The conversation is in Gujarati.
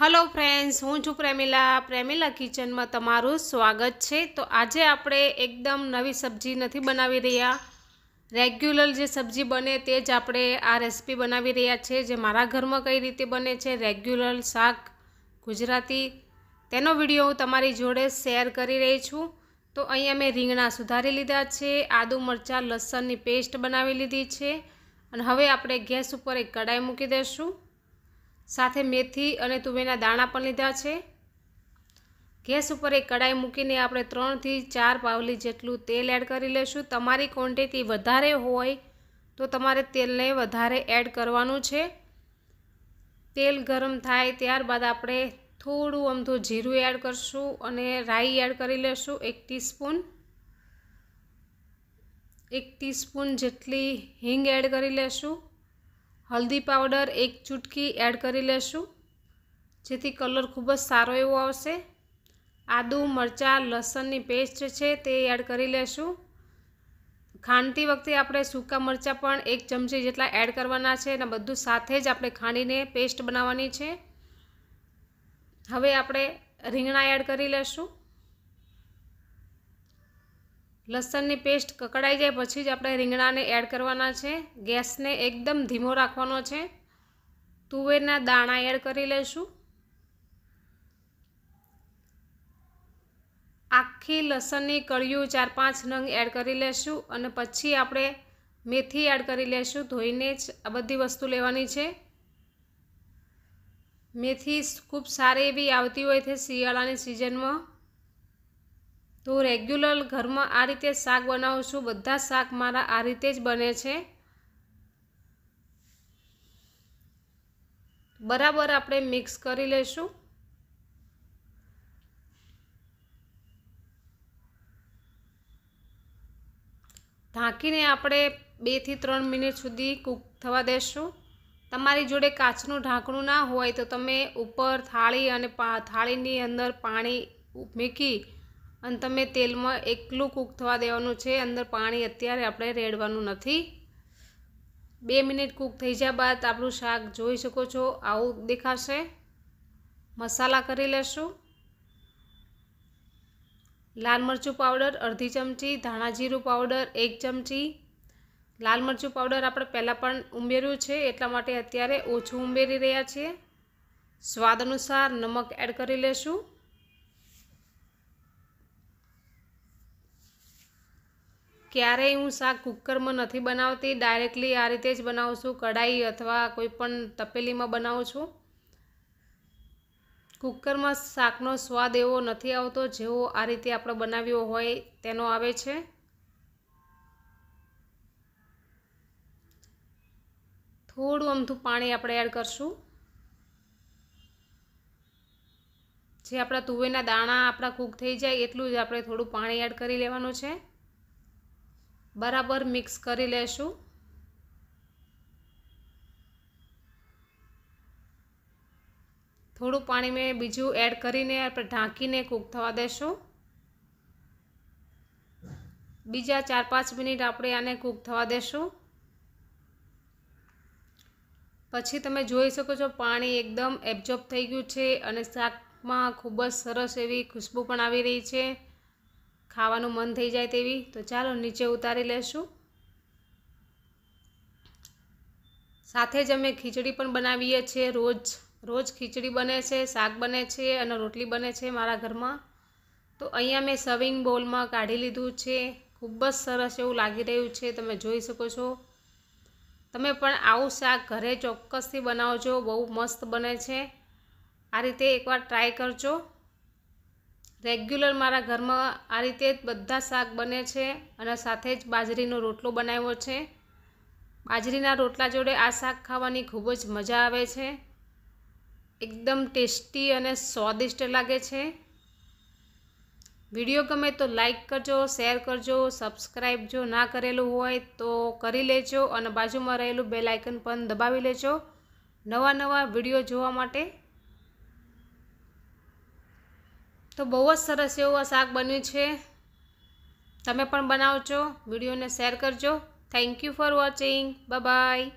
હલો ફ્રેન્ડ્સ હું છું પ્રેમિલા પ્રેમિલા કિચનમાં તમારું સ્વાગત છે તો આજે આપણે એકદમ નવી સબ્જી નથી બનાવી રહ્યા રેગ્યુલર જે સબ્જી બને તે જ આપણે આ રેસીપી બનાવી રહ્યા છે જે મારા ઘરમાં કઈ રીતે બને છે રેગ્યુલર શાક ગુજરાતી તેનો વિડીયો હું તમારી જોડે શેર કરી રહી છું તો અહીંયા મેં રીંગણા સુધારી લીધા છે આદુ મરચાં લસણની પેસ્ટ બનાવી લીધી છે અને હવે આપણે ગેસ ઉપર એક કઢાઈ મૂકી દઈશું સાથે મેથી અને તુવેરના દાણા પણ લીધા છે ગેસ ઉપર એક કડાઈ મૂકીને આપણે ત્રણથી ચાર પાવલી જેટલું તેલ એડ કરી લઈશું તમારી ક્વોન્ટિટી વધારે હોય તો તમારે તેલને વધારે એડ કરવાનું છે તેલ ગરમ થાય ત્યારબાદ આપણે થોડું અમથું જીરું એડ કરશું અને રાઈ એડ કરી લઈશું એક ટીસ્પૂન એક ટીસ્પૂન જેટલી હિંગ એડ કરી લઈશું હલ્દી પાવડર એક ચૂટકી એડ કરી લેશું જેથી કલર ખૂબ જ સારો એવો આવશે આદું મરચાં લસણની પેસ્ટ છે તે એડ કરી લેશું ખાંડતી વખતે આપણે સૂકા મરચાં પણ એક ચમચી જેટલા એડ કરવાના છે અને બધું સાથે જ આપણે ખાંડીને પેસ્ટ બનાવવાની છે હવે આપણે રીંગણા એડ કરી લેશું લસણની પેસ્ટ કકડાઈ જાય પછી જ આપણે રીંગણાને એડ કરવાના છે ગેસને એકદમ ધીમો રાખવાનો છે તુવેરના દાણા એડ કરી લઈશું આખી લસણની કળીઓ ચાર પાંચ નંગ એડ કરી લેશું અને પછી આપણે મેથી એડ કરી લેશું ધોઈને જ આ બધી વસ્તુ લેવાની છે મેથી ખૂબ સારી એવી આવતી હોય છે શિયાળાની સિઝનમાં તો રેગ્યુલર ઘરમાં આ રીતે શાક બનાવું છું બધા શાક મારા આ રીતે જ બને છે બરાબર આપણે મિક્સ કરી લઈશું ઢાંકીને આપણે બેથી ત્રણ મિનિટ સુધી કૂક થવા દેશું તમારી જોડે કાચનું ઢાંકણું ના હોય તો તમે ઉપર થાળી અને થાળીની અંદર પાણી મૂકી અને તમે તેલમાં એકલું કૂક થવા દેવાનું છે અંદર પાણી અત્યારે આપણે રેડવાનું નથી બે મિનિટ કૂક થઈ ગયા બાદ આપણું શાક જોઈ શકો છો આવું દેખાશે મસાલા કરી લેશું લાલ મરચું પાવડર અડધી ચમચી ધાણા જીરું પાવડર એક ચમચી લાલ મરચું પાવડર આપણે પહેલાં પણ ઉમેર્યું છે એટલા માટે અત્યારે ઓછું ઉમેરી રહ્યા છીએ સ્વાદ અનુસાર નમક એડ કરી લેશું ક્યારેય હું શાક કુકરમાં નથી બનાવતી ડાયરેક્ટલી આ રીતે જ બનાવું છું કઢાઈ અથવા કોઈ પણ તપેલીમાં બનાવું છું કુકરમાં શાકનો સ્વાદ એવો નથી આવતો જેવો આ રીતે આપણે બનાવ્યો હોય તેનો આવે છે થોડું અમથું પાણી આપણે એડ કરશું જે આપણા તુવેરના દાણા આપણા કૂક થઈ જાય એટલું જ આપણે થોડું પાણી એડ કરી લેવાનું છે બરાબર મિક્સ કરી લેશું થોડું પાણી મેં બીજું એડ કરીને આપણે ઢાંકીને કૂક થવા દેશું બીજા ચાર પાંચ મિનિટ આપણે આને કૂક થવા દેશું પછી તમે જોઈ શકો છો પાણી એકદમ એબ્ઝોર્બ થઈ ગયું છે અને શાકમાં ખૂબ જ સરસ એવી ખુશ્બુ પણ આવી રહી છે ખાવાનું મન થઈ જાય તેવી તો ચાલો નીચે ઉતારી લેશું સાથે જ અમે ખીચડી પણ બનાવીએ છીએ રોજ રોજ ખીચડી બને છે શાક બને છે અને રોટલી બને છે મારા ઘરમાં તો અહીંયા મેં સવિંગ બોલમાં કાઢી લીધું છે ખૂબ જ સરસ એવું લાગી રહ્યું છે તમે જોઈ શકો છો તમે પણ આવું શાક ઘરે ચોક્કસથી બનાવજો બહુ મસ્ત બને છે આ રીતે એકવાર ટ્રાય કરજો રેગ્યુલર મારા ઘરમાં આ રીતે બધા શાક બને છે અને સાથે જ બાજરીનો રોટલો બનાવ્યો છે બાજરીના રોટલા જોડે આ શાક ખાવાની ખૂબ જ મજા આવે છે એકદમ ટેસ્ટી અને સ્વાદિષ્ટ લાગે છે વિડીયો ગમે તો લાઈક કરજો શેર કરજો સબસ્ક્રાઈબ જો ના કરેલું હોય તો કરી લેજો અને બાજુમાં રહેલું બેલ આઇકન પણ દબાવી લેજો નવા નવા વિડીયો જોવા માટે તો બહુ જ સરસ એવું આ શાક બન્યું છે તમે પણ બનાવજો વિડીયોને શેર કરજો thank you for watching by